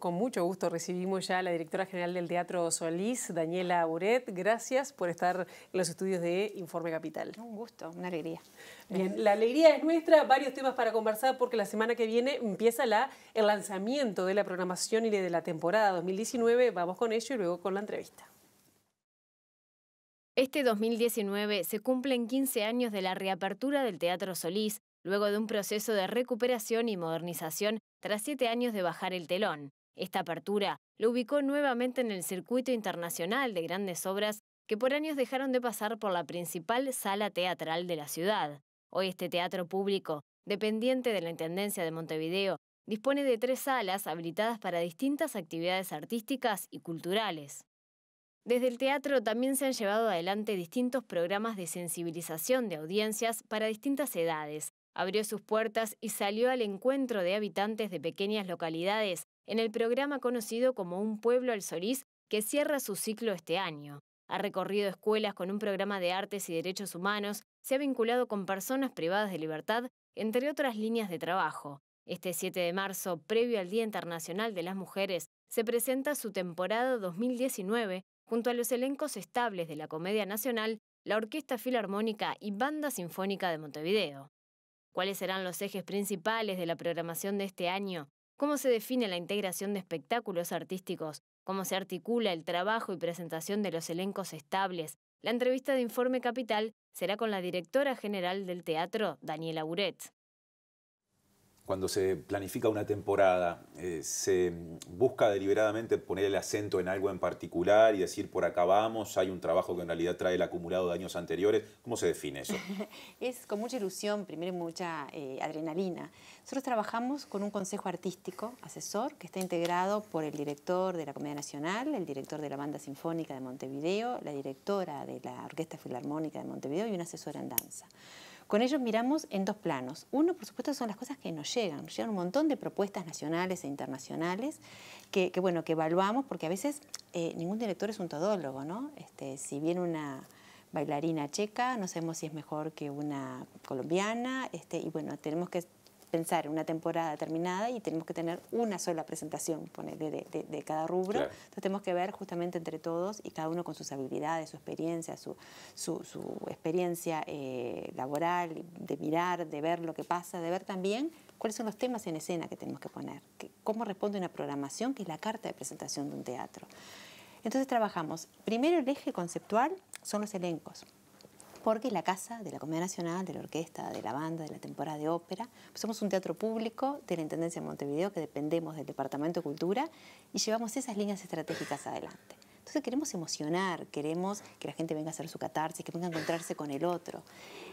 con, mucho gusto recibimos ya a la directora general del Teatro Solís, Daniela auret Gracias por estar en los estudios de Informe Capital. Un gusto, una alegría. Bien, la alegría es nuestra, varios temas para conversar porque la semana que viene empieza la, el lanzamiento de la programación y de la temporada 2019. Vamos con ello y luego con la entrevista. Este 2019 se cumplen 15 años de la reapertura del Teatro Solís, luego de un proceso de recuperación y modernización tras siete años de bajar el telón. Esta apertura lo ubicó nuevamente en el circuito internacional de grandes obras que por años dejaron de pasar por la principal sala teatral de la ciudad. Hoy este teatro público, dependiente de la Intendencia de Montevideo, dispone de tres salas habilitadas para distintas actividades artísticas y culturales. Desde el teatro también se han llevado adelante distintos programas de sensibilización de audiencias para distintas edades, abrió sus puertas y salió al encuentro de habitantes de pequeñas localidades en el programa conocido como Un Pueblo al Solís, que cierra su ciclo este año. Ha recorrido escuelas con un programa de artes y derechos humanos, se ha vinculado con personas privadas de libertad, entre otras líneas de trabajo. Este 7 de marzo, previo al Día Internacional de las Mujeres, se presenta su temporada 2019 junto a los elencos estables de la Comedia Nacional, la Orquesta Filarmónica y Banda Sinfónica de Montevideo. ¿Cuáles serán los ejes principales de la programación de este año? ¿Cómo se define la integración de espectáculos artísticos? ¿Cómo se articula el trabajo y presentación de los elencos estables? La entrevista de Informe Capital será con la directora general del teatro, Daniela Uretz cuando se planifica una temporada, eh, se busca deliberadamente poner el acento en algo en particular y decir por acá vamos, hay un trabajo que en realidad trae el acumulado de años anteriores. ¿Cómo se define eso? es con mucha ilusión, primero mucha eh, adrenalina. Nosotros trabajamos con un consejo artístico asesor que está integrado por el director de la Comedia Nacional, el director de la Banda Sinfónica de Montevideo, la directora de la Orquesta Filarmónica de Montevideo y una asesora en danza. Con ellos miramos en dos planos. Uno, por supuesto, son las cosas que nos llegan. llegan un montón de propuestas nacionales e internacionales que, bueno, que evaluamos porque a veces eh, ningún director es un todólogo, ¿no? Este, si viene una bailarina checa, no sabemos si es mejor que una colombiana, este, y bueno, tenemos que pensar en una temporada determinada y tenemos que tener una sola presentación de, de, cada rubro. Entonces tenemos que ver justamente entre todos y cada uno con sus habilidades, su experiencia, su, su, experiencia eh, laboral, de mirar, de ver lo que pasa, de ver también cuáles son los temas en escena que tenemos que poner, cómo responde una programación que es la carta de presentación de un teatro. Entonces trabajamos, primero el eje conceptual son los elencos porque la casa de la Comedia Nacional, de la orquesta, de la banda, de la temporada de ópera, pues somos un teatro público de la Intendencia de Montevideo que dependemos del Departamento de Cultura y llevamos esas líneas estratégicas adelante. Entonces queremos emocionar, queremos que la gente venga a hacer su catarsis, que venga a encontrarse con el otro.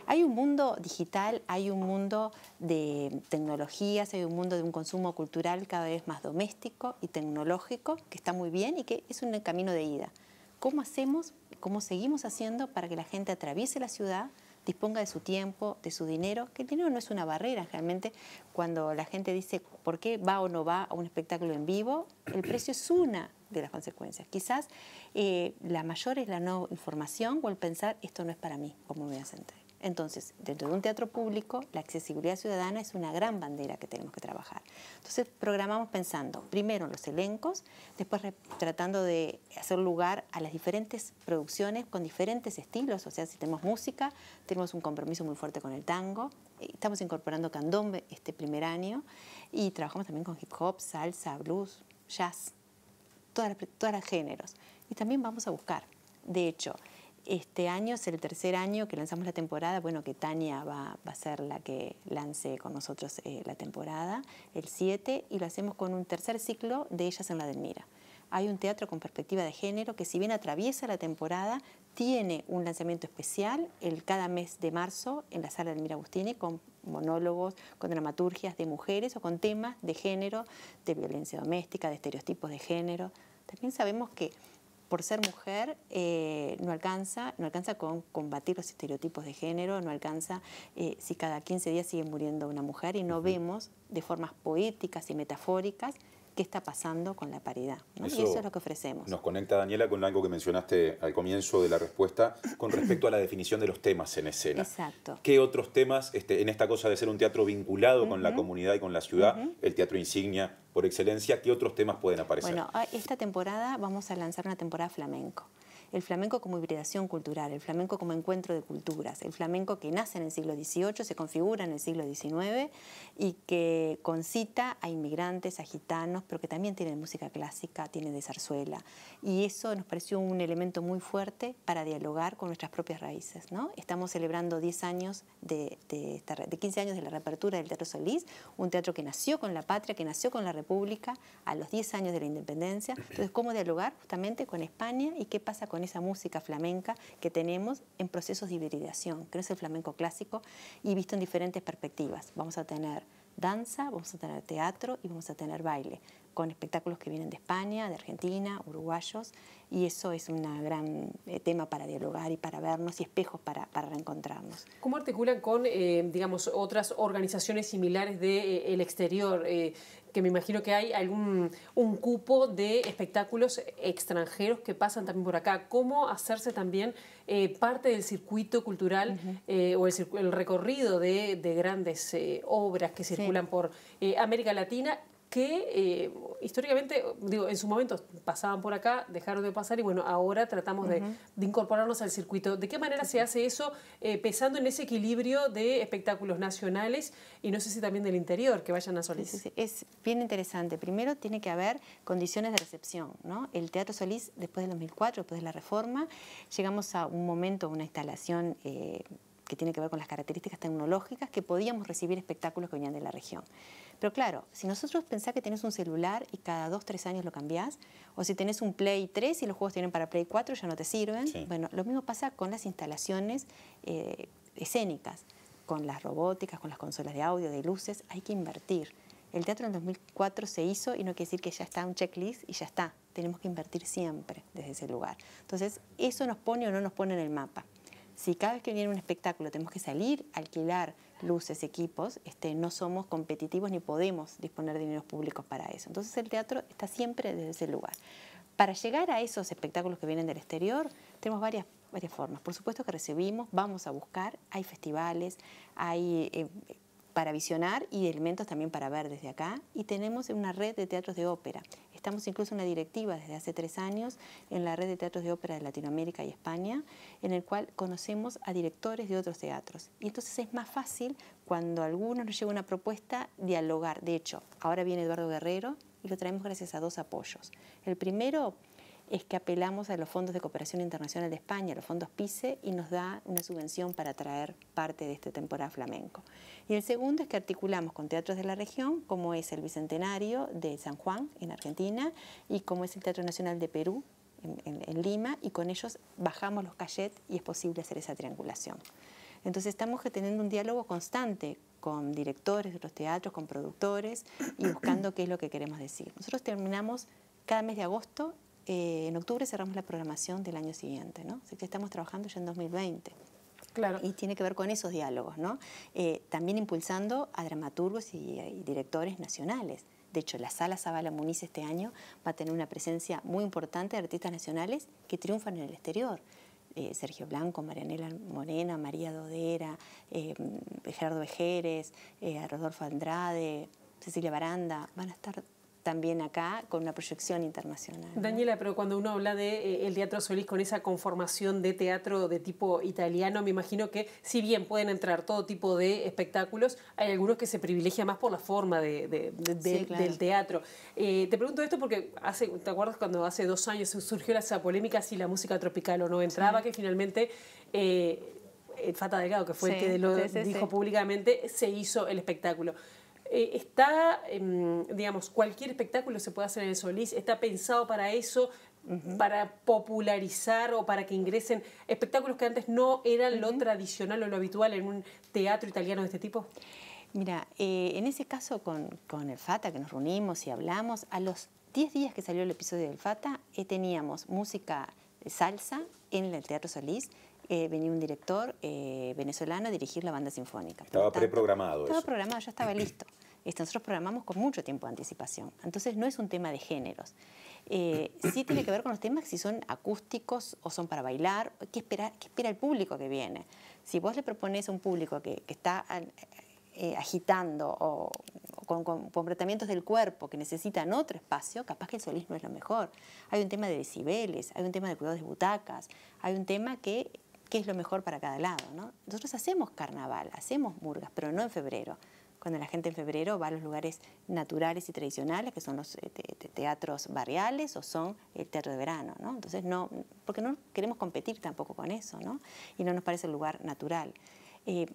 Hay un mundo digital, hay un mundo de tecnologías, hay un mundo de un consumo cultural cada vez más doméstico y tecnológico, que está muy bien y que es un camino de ida. ¿Cómo hacemos cómo seguimos haciendo para que la gente atraviese la ciudad, disponga de su tiempo, de su dinero, que el dinero no es una barrera realmente. Cuando la gente dice por qué va o no va a un espectáculo en vivo, el precio es una de las consecuencias. Quizás eh, la mayor es la no información o el pensar esto no es para mí, como me voy a sentar. Entonces, dentro de un teatro público, la accesibilidad ciudadana es una gran bandera que tenemos que trabajar. Entonces, programamos pensando primero en los elencos, después tratando de hacer lugar a las diferentes producciones con diferentes estilos, o sea, si tenemos música, tenemos un compromiso muy fuerte con el tango, eh, estamos incorporando candombe este primer año y trabajamos también con hip hop, salsa, blues, jazz, todos los géneros. Y también vamos a buscar, de hecho, este año es el tercer año que lanzamos la temporada, bueno, que Tania va, a ser la que lance con nosotros eh, la temporada, el 7, y lo hacemos con un tercer ciclo de Ellas en la Delmira. Hay un teatro con perspectiva de género que si bien atraviesa la temporada, tiene un lanzamiento especial el cada mes de marzo en la sala del Mira Agustini con monólogos, con dramaturgias de mujeres o con temas de género, de violencia doméstica, de estereotipos de género. También sabemos que por ser mujer eh, no alcanza, no alcanza con combatir los estereotipos de género, no alcanza eh, si cada 15 días sigue muriendo una mujer y no vemos de formas poéticas y metafóricas qué está pasando con la paridad. y eso es lo que ofrecemos. Nos conecta, Daniela, con algo que mencionaste al comienzo de la respuesta con respecto a la definición de los temas en escena. Exacto. ¿Qué otros temas, este, en esta cosa de ser un teatro vinculado con la comunidad y con la ciudad, el teatro insignia por excelencia, qué otros temas pueden aparecer? Bueno, ah, esta temporada vamos a lanzar una temporada flamenco el flamenco como hibridación cultural, el flamenco como encuentro de culturas, el flamenco que nace en el siglo XVIII, se configura en el siglo XIX y que concita a inmigrantes, a gitanos, pero que también tiene música clásica, tiene de zarzuela. Y eso nos pareció un elemento muy fuerte para dialogar con nuestras propias raíces. ¿no? Estamos celebrando 10 años de, de, 15 años de la reapertura del Teatro Solís, un teatro que nació con la patria, que nació con la República a los 10 años de la independencia. Entonces, ¿cómo dialogar justamente con España y qué pasa con con esa música flamenca que tenemos en procesos de hibridación, que es el flamenco clásico y visto en diferentes perspectivas. Vamos a tener danza, vamos a tener teatro y vamos a tener baile, con espectáculos que vienen de España, de Argentina, uruguayos, y eso es un gran eh, tema para dialogar y para vernos y espejos para, reencontrarnos. ¿Cómo articulan con, eh, digamos, otras organizaciones similares del eh, exterior? que me imagino que hay algún un cupo de espectáculos extranjeros que pasan también por acá. ¿Cómo hacerse también eh, parte del circuito cultural eh, o el, recorrido de, grandes eh, obras que circulan por América Latina que eh, históricamente, digo, en su momento pasaban por acá, dejaron de pasar y bueno, ahora tratamos de, incorporarnos al circuito. ¿De qué manera se hace eso eh, pensando en ese equilibrio de espectáculos nacionales y no sé si también del interior que vayan a Solís? Es bien interesante. Primero tiene que haber condiciones de recepción. ¿no? El Teatro Solís, después del 2004, después de la reforma, llegamos a un momento, una instalación eh, que tiene que ver con las características tecnológicas, que podíamos recibir espectáculos que venían de la región. Pero claro, si nosotros pensás que tenés un celular y cada dos, tres años lo cambiás, o si tenés un Play 3 y los juegos tienen para Play 4 ya no te sirven, bueno, lo mismo pasa con las instalaciones eh, escénicas, con las robóticas, con las consolas de audio, de luces, hay que invertir. El teatro en 2004 se hizo y no quiere decir que ya está un checklist y ya está. Tenemos que invertir siempre desde ese lugar. Entonces, eso nos pone o no nos pone en el mapa. Si cada vez que viene un espectáculo tenemos que salir, alquilar luces, equipos, este, no somos competitivos ni podemos disponer de dineros públicos para eso. Entonces el teatro está siempre desde ese lugar. Para llegar a esos espectáculos que vienen del exterior, tenemos varias, varias formas. Por supuesto que recibimos, vamos a buscar, hay festivales, hay... Eh, para visionar y elementos también para ver desde acá. Y tenemos una red de teatros de ópera. Estamos incluso en la directiva desde hace tres años en la red de teatros de ópera de Latinoamérica y España, en el cual conocemos a directores de otros teatros. Y entonces es más fácil cuando a algunos nos llega una propuesta dialogar. De hecho, ahora viene Eduardo Guerrero y lo traemos gracias a dos apoyos. El primero es que apelamos a los fondos de cooperación internacional de España, los fondos PICE, y nos da una subvención para traer parte de esta temporada flamenco. Y el segundo es que articulamos con teatros de la región, como es el Bicentenario de San Juan en Argentina y como es el Teatro Nacional de Perú en, Lima, y con ellos bajamos los cachets y es posible hacer esa triangulación. Entonces estamos teniendo un diálogo constante con directores de los teatros, con productores y buscando qué es lo que queremos decir. Nosotros terminamos cada mes de agosto eh, en octubre cerramos la programación del año siguiente, ¿no? Así que estamos trabajando ya en 2020. Claro. Y tiene que ver con esos diálogos, ¿no? Eh, también impulsando a dramaturgos y, directores nacionales. De hecho, la Sala Zabala Muniz este año va a tener una presencia muy importante de artistas nacionales que triunfan en el exterior. Eh, Sergio Blanco, Marianela Morena, María Dodera, Gerardo Vejeres, Rodolfo Andrade, Cecilia Baranda, van a estar también acá con una proyección internacional. Daniela, pero cuando uno habla de eh, el Teatro Solís con esa conformación de teatro de tipo italiano, me imagino que si bien pueden entrar todo tipo de espectáculos, hay algunos que se privilegian más por la forma del teatro. Eh, te pregunto esto porque hace, ¿te acuerdas cuando hace dos años surgió esa polémica si la música tropical o no entraba? Que finalmente eh, Fata Delgado, que fue el que lo dijo públicamente, se hizo el espectáculo. Eh, está, em, digamos, cualquier espectáculo se puede hacer en el Solís, está pensado para eso, para popularizar o para que ingresen espectáculos que antes no eran lo tradicional o lo habitual en un teatro italiano de este tipo. Mira, eh, en ese caso con, con el FATA, que nos reunimos y hablamos, a los 10 días que salió el episodio del FATA, eh, teníamos música salsa en el Teatro Solís eh, venía un director eh, venezolano a dirigir la banda sinfónica. Estaba preprogramado. Estaba programado, ya estaba listo. nosotros programamos con mucho tiempo de anticipación. Entonces no es un tema de géneros. Eh, sí tiene que ver con los temas si son acústicos o son para bailar, qué espera, qué espera el público que viene. Si vos le propones a un público que, está eh, agitando o, con, tratamientos comportamientos del cuerpo que necesitan otro espacio, capaz que el solismo es lo mejor. Hay un tema de decibeles, hay un tema de cuidados de butacas, hay un tema que qué es lo mejor para cada lado. ¿no? Nosotros hacemos carnaval, hacemos murgas, pero no en febrero. Cuando la gente en febrero va a los lugares naturales y tradicionales, que son los eh, teatros barriales o son el eh, teatro de verano, ¿no? Entonces no, porque no queremos competir tampoco con eso, ¿no? Y no nos parece el lugar natural. Eh,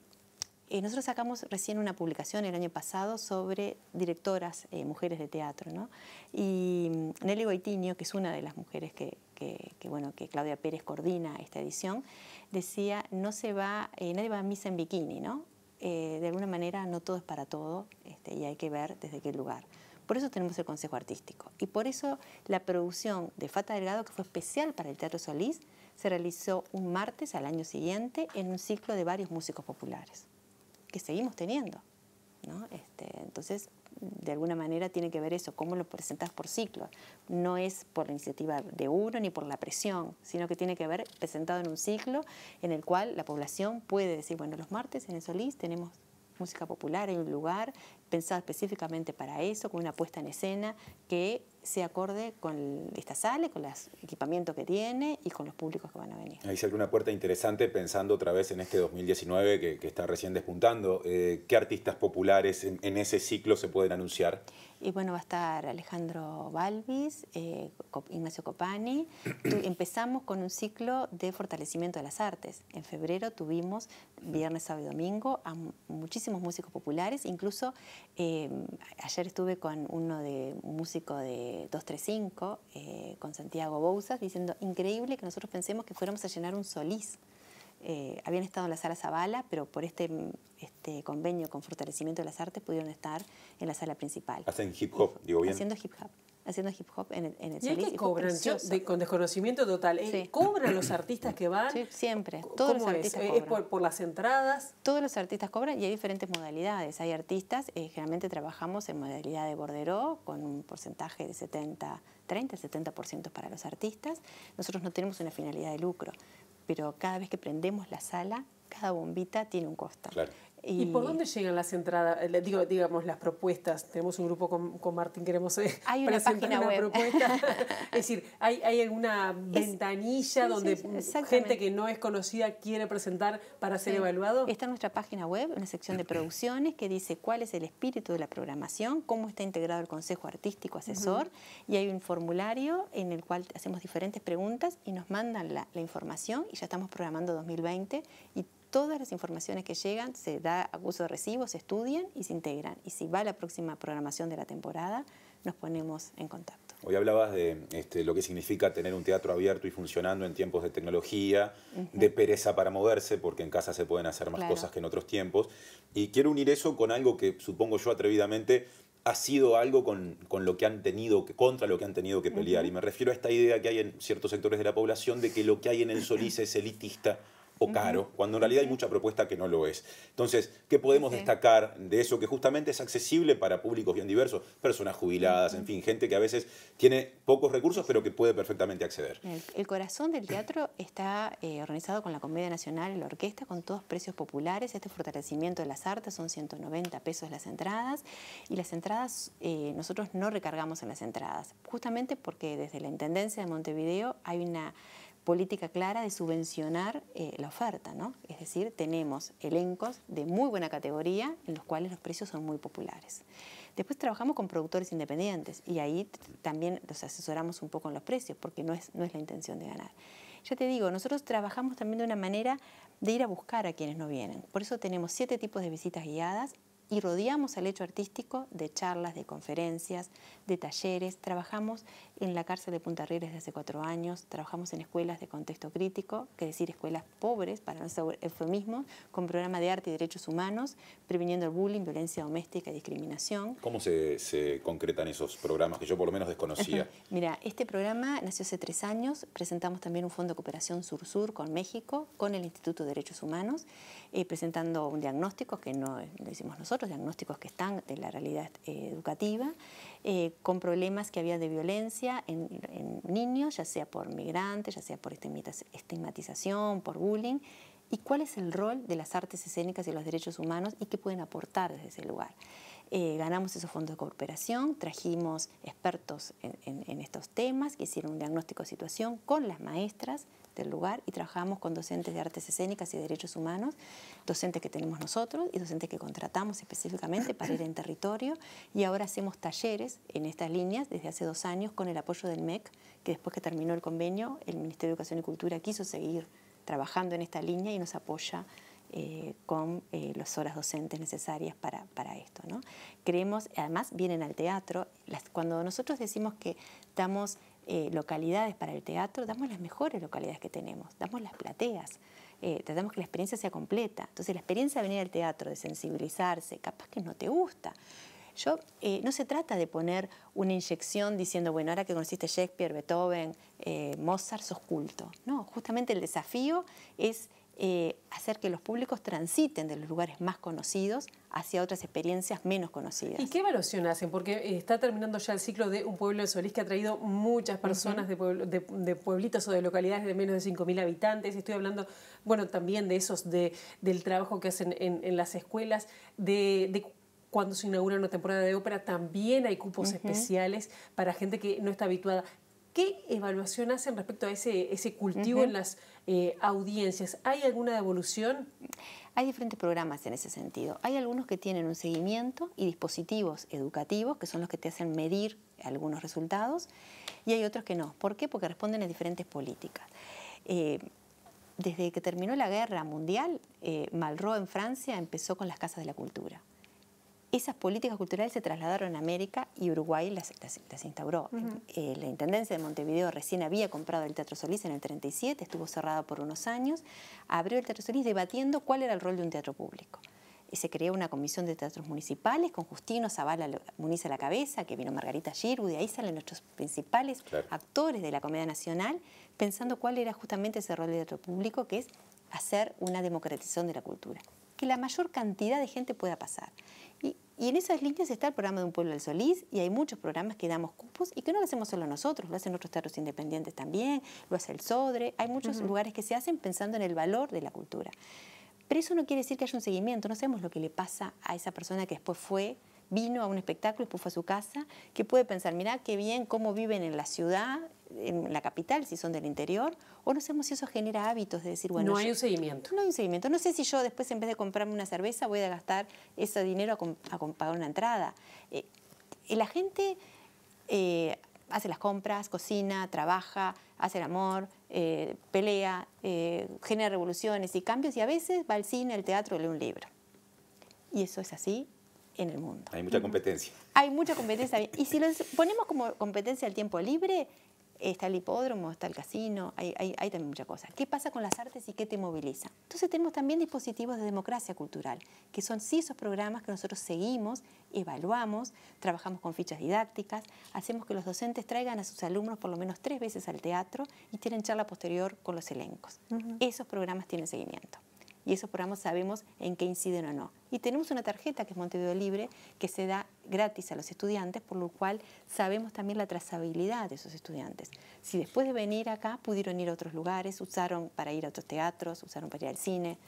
eh, nosotros sacamos recién una publicación el año pasado sobre directoras eh, mujeres de teatro, ¿no? Y mm, Nelly Goitinho, que es una de las mujeres que, que, bueno, que Claudia Pérez coordina esta edición, decía, no se va, eh, nadie va a misa en bikini, ¿no? de alguna manera no todo es para todo este, y hay que ver desde qué lugar. Por eso tenemos el Consejo Artístico. Y por eso la producción de Fata Delgado, que fue especial para el Teatro Solís, se realizó un martes al año siguiente en un ciclo de varios músicos populares que seguimos teniendo. Este, entonces, de alguna manera tiene que ver eso, cómo lo presentas por ciclo. No es por la iniciativa de uno ni por la presión, sino que tiene que ver presentado en un ciclo en el cual la población puede decir, bueno, los martes en el Solís tenemos música popular, en un lugar pensado específicamente para eso, con una puesta en escena que se acorde con esta sala, con el equipamiento que tiene y con los públicos que van a venir. Ahí se una puerta interesante pensando otra vez en este 2019 que, está recién despuntando. Eh, ¿Qué artistas populares en, ese ciclo se pueden anunciar? Y bueno, va a estar Alejandro Balvis, eh, Ignacio Copani. Empezamos con un ciclo de fortalecimiento de las artes. En febrero tuvimos viernes, sábado y domingo a muchísimos músicos populares. Incluso eh, ayer estuve con uno de músicos músico de 235 eh, eh, con Santiago Bouzas diciendo, increíble que nosotros pensemos que fuéramos a llenar un solís. Eh, habían estado en la sala Zavala, pero por este, este convenio con fortalecimiento de las artes pudieron estar en la sala principal. Hacen hip hop, digo bien. Haciendo hip hop haciendo hip hop en el, en el que cobran? con desconocimiento total. Eh, ¿Cobran los artistas que van? Sí, siempre. Todos los artistas Cobran. ¿Es por, las entradas? Todos los artistas cobran y hay diferentes modalidades. Hay artistas, eh, generalmente trabajamos en modalidad de bordero, con un porcentaje de 70, 30, 70% para los artistas. Nosotros no tenemos una finalidad de lucro, pero cada vez que prendemos la sala, cada bombita tiene un costo. Claro. Y, por dónde llegan las entradas? Eh, digamos, las propuestas. Tenemos un grupo con, Martín, queremos eh, hay una presentar una propuesta. es decir, ¿hay, hay alguna ventanilla donde gente que no es conocida quiere presentar para ser evaluado? Está en nuestra página web, una sección de producciones que dice cuál es el espíritu de la programación, cómo está integrado el Consejo Artístico Asesor, y hay un formulario en el cual hacemos diferentes preguntas y nos mandan la, información y ya estamos programando 2020 y todas las informaciones que llegan se da abuso de recibo, se estudian y se integran. Y si va la próxima programación de la temporada, nos ponemos en contacto. Hoy hablabas de este, lo que significa tener un teatro abierto y funcionando en tiempos de tecnología, de pereza para moverse, porque en casa se pueden hacer más cosas que en otros tiempos. Y quiero unir eso con algo que supongo yo atrevidamente ha sido algo con, con, lo que han tenido, contra lo que han tenido que pelear. Y me refiero a esta idea que hay en ciertos sectores de la población de que lo que hay en el Solís es elitista o caro, cuando en realidad hay mucha propuesta que no lo es. Entonces, ¿qué podemos destacar de eso que justamente es accesible para públicos bien diversos? Personas jubiladas, en fin, gente que a veces tiene pocos recursos pero que puede perfectamente acceder. El, corazón del teatro está eh, organizado con la Comedia Nacional, la orquesta, con todos precios populares. Este fortalecimiento de las artes son 190 pesos las entradas y las entradas eh, nosotros no recargamos en las entradas, justamente porque desde la Intendencia de Montevideo hay una política clara de subvencionar eh, la oferta, ¿no? Es decir, tenemos elencos de muy buena categoría en los cuales los precios son muy populares. Después trabajamos con productores independientes y ahí también los asesoramos un poco en los precios porque no es, no es la intención de ganar. Ya te digo, nosotros trabajamos también de una manera de ir a buscar a quienes no vienen. Por eso tenemos siete tipos de visitas guiadas y rodeamos al hecho artístico de charlas, de conferencias, de talleres. Trabajamos en la cárcel de Punta Reyes desde hace cuatro años, trabajamos en escuelas de contexto crítico, que es decir, escuelas pobres, para no ser eufemismo, con programa de arte y derechos humanos, previniendo el bullying, violencia doméstica y discriminación. ¿Cómo se, concretan esos programas que yo por lo menos desconocía? Mira, este programa nació hace tres años, presentamos también un fondo de cooperación sur-sur con México, con el Instituto de Derechos Humanos, eh, presentando un diagnóstico que no lo hicimos nosotros, diagnósticos que están de la realidad eh, educativa, eh, con problemas que había de violencia en, en, niños, ya sea por migrantes, ya sea por estigmatización, por bullying, y cuál es el rol de las artes escénicas y los derechos humanos y qué pueden aportar desde ese lugar. Eh, ganamos esos fondos de cooperación, trajimos expertos en, en, estos temas que hicieron un diagnóstico de situación con las maestras del lugar y trabajamos con docentes de artes escénicas y derechos humanos, docentes que tenemos nosotros y docentes que contratamos específicamente para ir en territorio y ahora hacemos talleres en estas líneas desde hace dos años con el apoyo del MEC, que después que terminó el convenio, el Ministerio de Educación y Cultura quiso seguir trabajando en esta línea y nos apoya eh, con eh, las horas docentes necesarias para, para esto. ¿no? Creemos, además vienen al teatro, las, cuando nosotros decimos que damos eh, localidades para el teatro, damos las mejores localidades que tenemos, damos las plateas. tratamos que la experiencia sea completa. Entonces, la experiencia de venir al teatro, de sensibilizarse, capaz que no te gusta. Yo, no se trata de poner una inyección diciendo, bueno, ahora que conociste Shakespeare, Beethoven, Mozart, sos culto. No, justamente el desafío es eh, hacer que los públicos transiten de los lugares más conocidos hacia otras experiencias menos conocidas. ¿Y qué evaluación hacen? Porque eh, está terminando ya el ciclo de Un Pueblo de Solís que ha traído muchas personas de, pueblitos o de localidades de menos de 5.000 habitantes. Estoy hablando, bueno, también de esos, del trabajo que hacen en, las escuelas, de cuando se inaugura una temporada de ópera, también hay cupos especiales para gente que no está habituada. ¿Qué evaluación hacen respecto a ese, cultivo en las eh, audiencias? ¿Hay alguna devolución? Hay diferentes programas en ese sentido. Hay algunos que tienen un seguimiento y dispositivos educativos, que son los que te hacen medir algunos resultados, y hay otros que no. ¿Por qué? Porque responden a diferentes políticas. Eh, desde que terminó la guerra mundial, eh, Malraux en Francia empezó con las casas de la cultura. Esas políticas culturales se trasladaron a América y Uruguay las, instauró. Eh, la Intendencia de Montevideo recién había comprado el Teatro Solís en el 37, estuvo cerrado por unos años, abrió el Teatro Solís debatiendo cuál era el rol de un teatro público se creó una comisión de teatros municipales con Justino Zavala Muniz a la cabeza, que vino Margarita Giru, de ahí salen nuestros principales actores de la Comedia Nacional, pensando cuál era justamente ese rol de teatro público, que es hacer una democratización de la cultura que la mayor cantidad de gente pueda pasar. Y, en esas líneas está el programa de Un Pueblo del Solís y hay muchos programas que damos cupos y que no lo hacemos solo nosotros, lo hacen otros teatros independientes también, lo hace el Sodre, hay muchos lugares que se hacen pensando en el valor de la cultura. Pero eso no quiere decir que haya un seguimiento, no sabemos lo que le pasa a esa persona que después fue vino a un espectáculo, y fue a su casa, que puede pensar, mirá qué bien cómo viven en la ciudad, en la capital, si son del interior, o no sabemos si eso genera hábitos de decir, bueno... No hay un seguimiento. No hay un seguimiento. No sé si yo después, en vez de comprarme una cerveza, voy a gastar ese dinero a, pagar una entrada. Eh, la gente eh, hace las compras, cocina, trabaja, hace el amor, eh, pelea, genera revoluciones y cambios, y a veces va al cine, al teatro, lee un libro. Y eso es así en el mundo. Hay mucha competencia. Hay mucha competencia. y si lo ponemos como competencia al tiempo libre, está el hipódromo, está el casino, hay, también muchas cosas. ¿Qué pasa con las artes y qué te moviliza? Entonces tenemos también dispositivos de democracia cultural, que son sí esos programas que nosotros seguimos, evaluamos, trabajamos con fichas didácticas, hacemos que los docentes traigan a sus alumnos por lo menos tres veces al teatro y tienen charla posterior con los elencos. Esos programas tienen seguimiento y esos programas sabemos en qué inciden o no. Y tenemos una tarjeta que es Montevideo Libre que se da gratis a los estudiantes, por lo cual sabemos también la trazabilidad de esos estudiantes. Si después de venir acá pudieron ir a otros lugares, usaron para ir a otros teatros, usaron para ir al cine,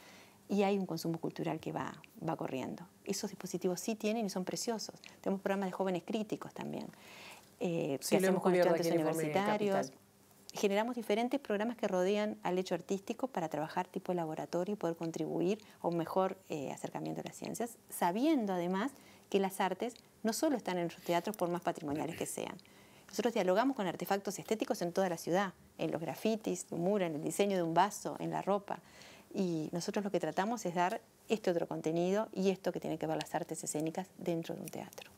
y hay un consumo cultural que va, va corriendo. Esos dispositivos sí tienen y son preciosos. Tenemos programas de jóvenes críticos también, eh, que hacemos con estudiantes universitarios generamos diferentes programas que rodean al hecho artístico para trabajar tipo laboratorio y poder contribuir a un mejor eh, acercamiento a las ciencias, sabiendo además que las artes no solo están en los teatros por más patrimoniales que sean. Nosotros dialogamos con artefactos estéticos en toda la ciudad, en los grafitis, el muro, en el diseño de un vaso, en la ropa. Y nosotros lo que tratamos es dar este otro contenido y esto que tiene que ver las artes escénicas dentro de un teatro.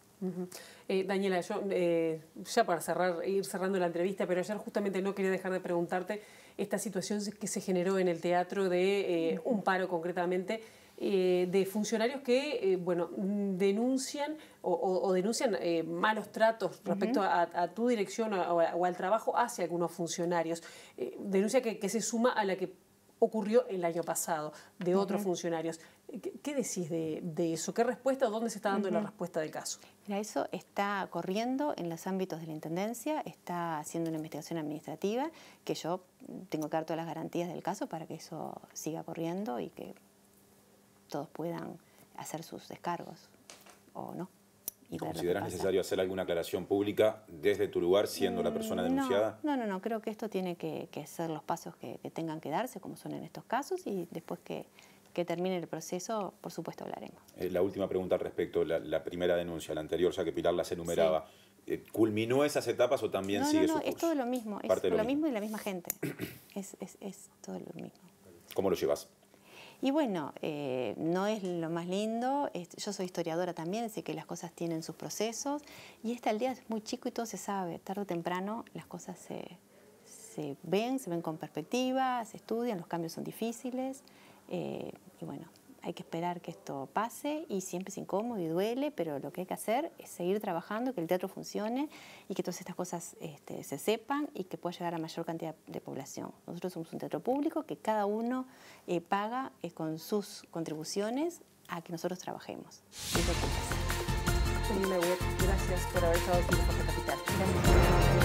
Eh, Daniela, yo eh, ya para cerrar, ir cerrando la entrevista, pero ayer justamente no quería dejar de preguntarte esta situación que se generó en el teatro de eh, un paro concretamente. de funcionarios que bueno denuncian o, denuncian malos tratos respecto a, tu dirección o, al trabajo hacia algunos funcionarios denuncia que se suma a la que ocurrió el año pasado de otros funcionarios. ¿Qué, decís de, eso? ¿Qué respuesta dónde se está dando la respuesta del caso? Mira, eso está corriendo en los ámbitos de la Intendencia, está haciendo una investigación administrativa, que yo tengo que dar todas las garantías del caso para que eso siga corriendo y que todos puedan hacer sus descargos o no y ¿Consideras necesario hacer alguna aclaración pública desde tu lugar siendo la persona mm, denunciada? No, no, no, creo que esto tiene que, ser los pasos que, tengan que darse, como son en estos casos, y después que, termine el proceso, por supuesto hablaremos. Eh, la última pregunta al respecto, la, primera denuncia, la anterior, ya que Pilar las enumeraba. Eh, ¿Culminó esas etapas o también no, sigue no, es todo lo mismo, es lo, lo mismo. y la misma gente. es todo lo mismo. ¿Cómo lo llevas? Y bueno, eh, no es lo más lindo, yo soy historiadora también, sé que las cosas tienen sus procesos, y esta día es muy chico y todo se sabe, tarde o temprano las cosas se, se ven, se ven con perspectiva, se estudian, los cambios son difíciles, eh, y bueno, hay que esperar que esto pase y siempre es incómodo y duele, pero lo que hay que hacer es seguir trabajando, que el teatro funcione y que todas estas cosas este, se sepan y que pueda llegar a mayor cantidad de población. Nosotros somos un teatro público que cada uno eh, paga eh, con sus contribuciones a que nosotros trabajemos. Gracias por